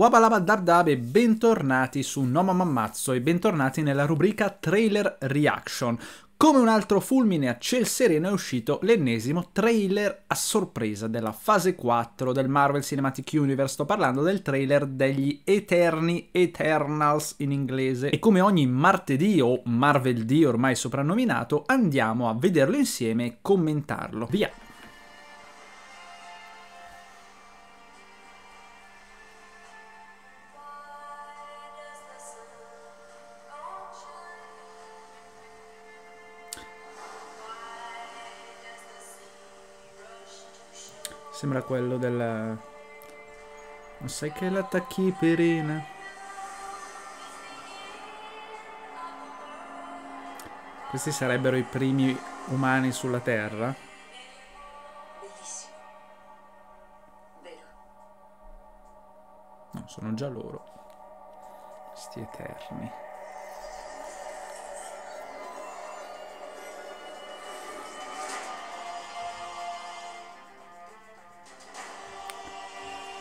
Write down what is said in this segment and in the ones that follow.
Wabalabadabdab e bentornati su Noma Mammazzo e bentornati nella rubrica Trailer Reaction. Come un altro fulmine a ciel sereno è uscito l'ennesimo trailer a sorpresa della fase 4 del Marvel Cinematic Universe, sto parlando del trailer degli Eterni Eternals in inglese e come ogni martedì o Marvel D ormai soprannominato andiamo a vederlo insieme e commentarlo. Via! Sembra quello della... Non sai che l'attacchi perina? Questi sarebbero i primi umani sulla Terra. Bellissimo. sono già loro. questi eterni.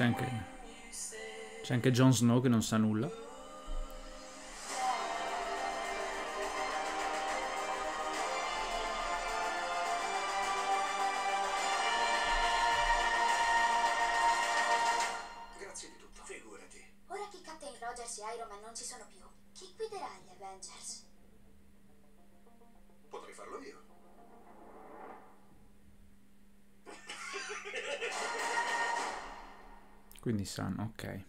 C'è anche, c'è anche Jon Snow che non sa nulla. Quindi Sun, ok.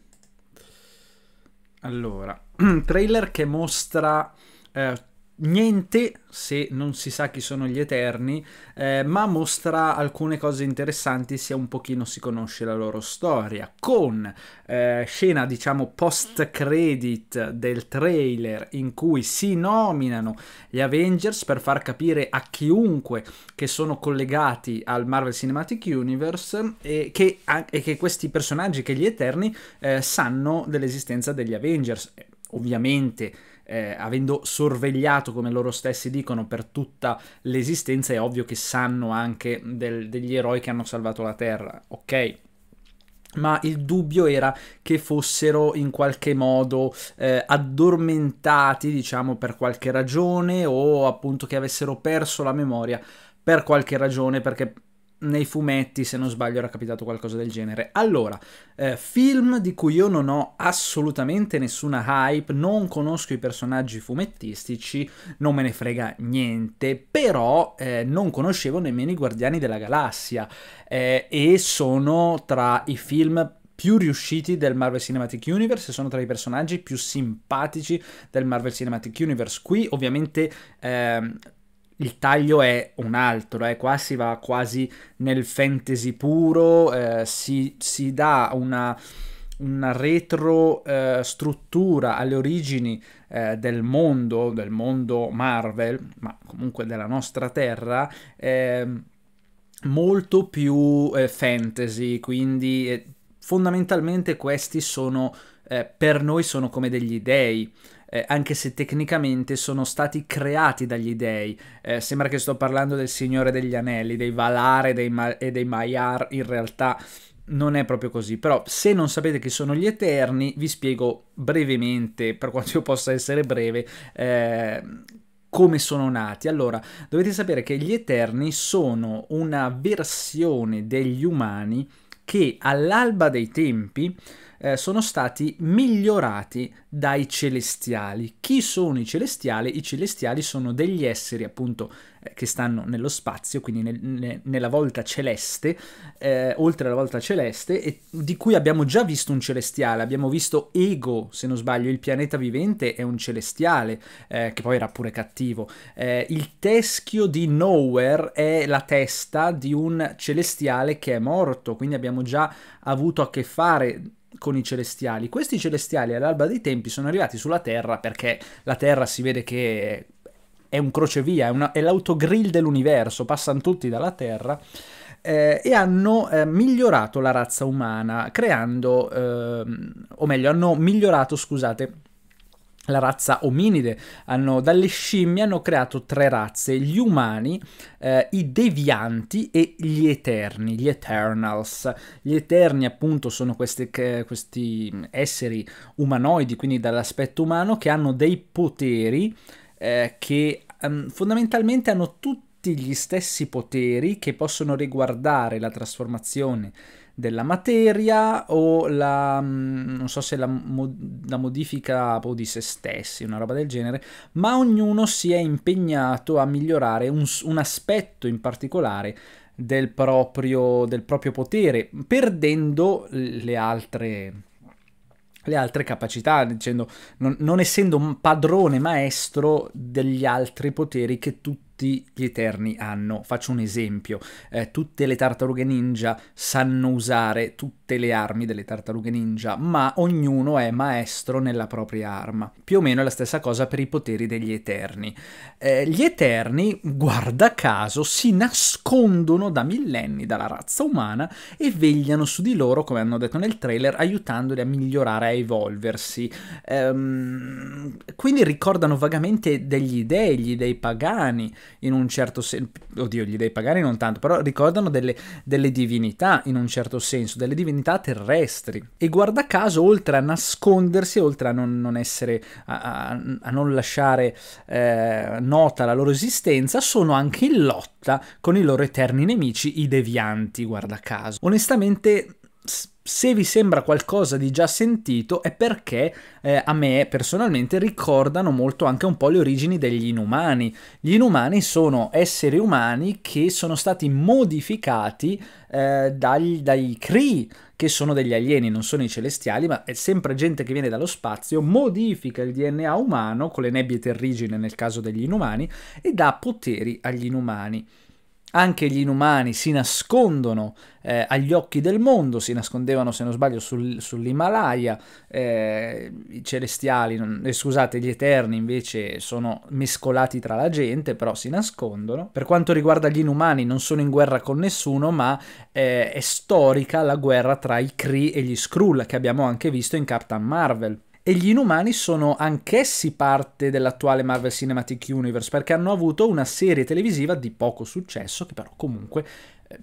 Allora, trailer che mostra eh, niente se non si sa chi sono gli Eterni, eh, ma mostra alcune cose interessanti se un pochino si conosce la loro storia, con eh, scena diciamo post-credit del trailer in cui si nominano gli Avengers per far capire a chiunque che sono collegati al Marvel Cinematic Universe e che, e che questi personaggi, che gli Eterni, eh, sanno dell'esistenza degli Avengers. Ovviamente eh, avendo sorvegliato, come loro stessi dicono, per tutta l'esistenza, è ovvio che sanno anche del, degli eroi che hanno salvato la Terra, ok? ma il dubbio era che fossero in qualche modo eh, addormentati, diciamo, per qualche ragione o appunto che avessero perso la memoria per qualche ragione, perché nei fumetti, se non sbaglio, era capitato qualcosa del genere. Allora, eh, film di cui io non ho assolutamente nessuna hype, non conosco i personaggi fumettistici, non me ne frega niente, però eh, non conoscevo nemmeno i Guardiani della Galassia eh, e sono tra i film più riusciti del Marvel Cinematic Universe e sono tra i personaggi più simpatici del Marvel Cinematic Universe. Qui ovviamente... Ehm, il taglio è un altro, eh. qua si va quasi nel fantasy puro, eh, si, si, dà una, una retro eh, struttura alle origini eh, del mondo, del mondo Marvel, ma comunque della nostra terra, ehm, molto più eh, fantasy, quindi eh, fondamentalmente questi sono, per noi sono come degli dei eh, anche se tecnicamente sono stati creati dagli dei. Eh, sembra che sto parlando del Signore degli Anelli, dei Valar e dei, Ma- e dei Maiar, in realtà non è proprio così, però se non sapete chi sono gli Eterni, vi spiego brevemente, per quanto io possa essere breve, eh, come sono nati. Allora, dovete sapere che gli Eterni sono una versione degli umani che all'alba dei tempi eh, sono stati migliorati dai celestiali. Chi sono i celestiali? I celestiali sono degli esseri appunto eh, che stanno nello spazio, quindi nel, ne, nella volta celeste, eh, oltre alla volta celeste, e di cui abbiamo già visto un celestiale. Abbiamo visto Ego, se non sbaglio, il pianeta vivente è un celestiale, eh, che poi era pure cattivo. Eh, il teschio di Nowhere è la testa di un celestiale che è morto, quindi abbiamo già avuto a che fare con i celestiali. Questi celestiali all'alba dei tempi sono arrivati sulla Terra perché la Terra si vede che è un crocevia, è, una, è l'autogrill dell'universo, passano tutti dalla Terra. Eh, e hanno eh, migliorato la razza umana creando, eh, o meglio, hanno migliorato, scusate, la razza ominide, hanno, dalle scimmie hanno creato tre razze, gli umani, eh, i devianti e gli eterni, gli eternals. Gli eterni appunto sono questi, questi esseri umanoidi, quindi dall'aspetto umano, che hanno dei poteri eh, che um, fondamentalmente hanno tutti gli stessi poteri che possono riguardare la trasformazione della materia o la, mm, non so se la, mod- la modifica di se stessi, una roba del genere, ma ognuno si è impegnato a migliorare un, un aspetto in particolare del proprio, del proprio potere, perdendo le altre, le altre capacità, dicendo non, non essendo padrone maestro degli altri poteri che tutti tutti gli Eterni hanno. Faccio un esempio, eh, tutte le tartarughe ninja sanno usare tutte le armi delle tartarughe ninja, ma ognuno è maestro nella propria arma. Più o meno è la stessa cosa per i poteri degli Eterni. Eh, gli Eterni, guarda caso, si nascondono da millenni dalla razza umana e vegliano su di loro, come hanno detto nel trailer, aiutandoli a migliorare, a evolversi. Ehm, quindi ricordano vagamente degli dei, gli dei pagani, in un certo senso, oddio gli dei pagani non tanto, però ricordano delle, delle divinità in un certo senso, delle divinità terrestri. E guarda caso, oltre a nascondersi, oltre a non, non essere, a, a, a, non lasciare eh, nota la loro esistenza, sono anche in lotta con i loro eterni nemici, i devianti, guarda caso. Onestamente se vi sembra qualcosa di già sentito è perché eh, a me personalmente ricordano molto anche un po' le origini degli inumani. Gli inumani sono esseri umani che sono stati modificati eh, dai, dai Cree, che sono degli alieni, non sono i celestiali, ma è sempre gente che viene dallo spazio, modifica il DNA umano con le nebbie terrigine nel caso degli inumani e dà poteri agli inumani anche gli inumani si nascondono eh, agli occhi del mondo, si nascondevano se non sbaglio sul, sull'Himalaya, eh, i celestiali, non, eh, scusate, gli eterni invece sono mescolati tra la gente, però si nascondono. Per quanto riguarda gli inumani non sono in guerra con nessuno, ma eh, è storica la guerra tra i Kree e gli Skrull che abbiamo anche visto in Captain Marvel e gli Inumani sono anch'essi parte dell'attuale Marvel Cinematic Universe perché hanno avuto una serie televisiva di poco successo che però comunque eh,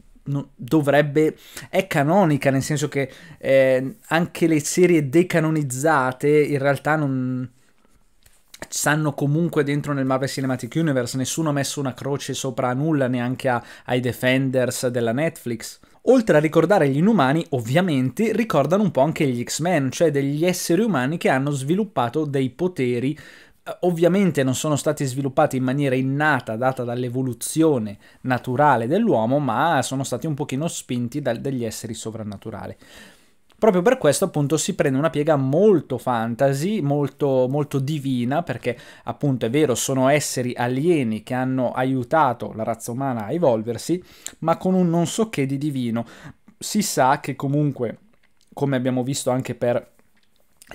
dovrebbe è canonica nel senso che eh, anche le serie decanonizzate in realtà non stanno comunque dentro nel Marvel Cinematic Universe nessuno ha messo una croce sopra nulla neanche a, ai Defenders della Netflix Oltre a ricordare gli inumani, ovviamente, ricordano un po' anche gli X-Men, cioè degli esseri umani che hanno sviluppato dei poteri eh, ovviamente non sono stati sviluppati in maniera innata, data dall'evoluzione naturale dell'uomo, ma sono stati un pochino spinti dagli esseri sovrannaturali. Proprio per questo appunto si prende una piega molto fantasy, molto, molto divina, perché appunto è vero sono esseri alieni che hanno aiutato la razza umana a evolversi, ma con un non so che di divino. Si sa che comunque, come abbiamo visto anche per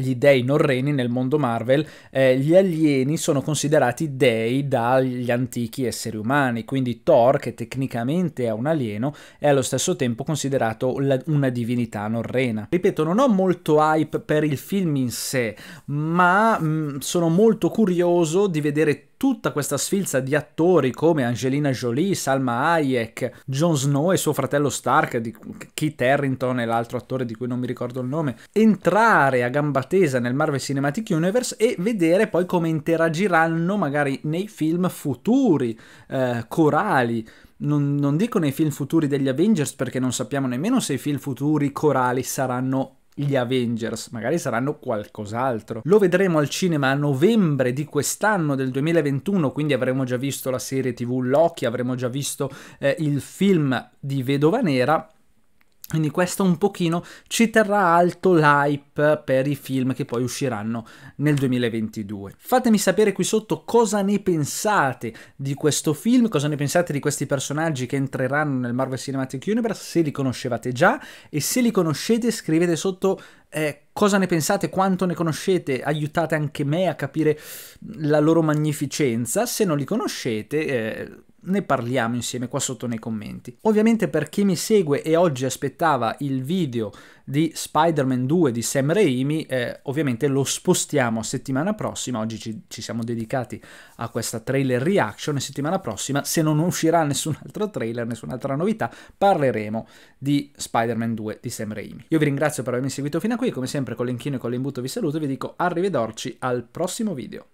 gli dei non reni nel mondo Marvel, eh, gli alieni sono considerati dei dagli antichi esseri umani, quindi Thor, che tecnicamente è un alieno, è allo stesso tempo considerato la, una divinità norrena. Ripeto, non ho molto hype per il film in sé, ma mh, mm, sono molto curioso di vedere tutta questa sfilza di attori come Angelina Jolie, Salma Hayek, Jon Snow e suo fratello Stark, di Keith Harrington e l'altro attore di cui non mi ricordo il nome, entrare a gamba tesa nel Marvel Cinematic Universe e vedere poi come interagiranno magari nei film futuri, eh, corali. Non, non dico nei film futuri degli Avengers perché non sappiamo nemmeno se i film futuri corali saranno gli Avengers, magari saranno qualcos'altro. Lo vedremo al cinema a novembre di quest'anno del 2021, quindi avremo già visto la serie TV Loki, avremo già visto eh, il film di Vedova Nera quindi questo un pochino ci terrà alto l'hype per i film che poi usciranno nel 2022. Fatemi sapere qui sotto cosa ne pensate di questo film, cosa ne pensate di questi personaggi che entreranno nel Marvel Cinematic Universe, se li conoscevate già e se li conoscete scrivete sotto eh, cosa ne pensate, quanto ne conoscete, aiutate anche me a capire la loro magnificenza, se non li conoscete... Eh, ne parliamo insieme qua sotto nei commenti. Ovviamente per chi mi segue e oggi aspettava il video di Spider-Man 2 di Sam Raimi, eh, ovviamente lo spostiamo a settimana prossima, oggi ci, ci, siamo dedicati a questa trailer reaction e settimana prossima, se non uscirà nessun altro trailer, nessun'altra novità, parleremo di Spider-Man 2 di Sam Raimi. Io vi ringrazio per avermi seguito fino a qui, come sempre con l'inchino e con l'imbuto vi saluto e vi dico arrivederci al prossimo video.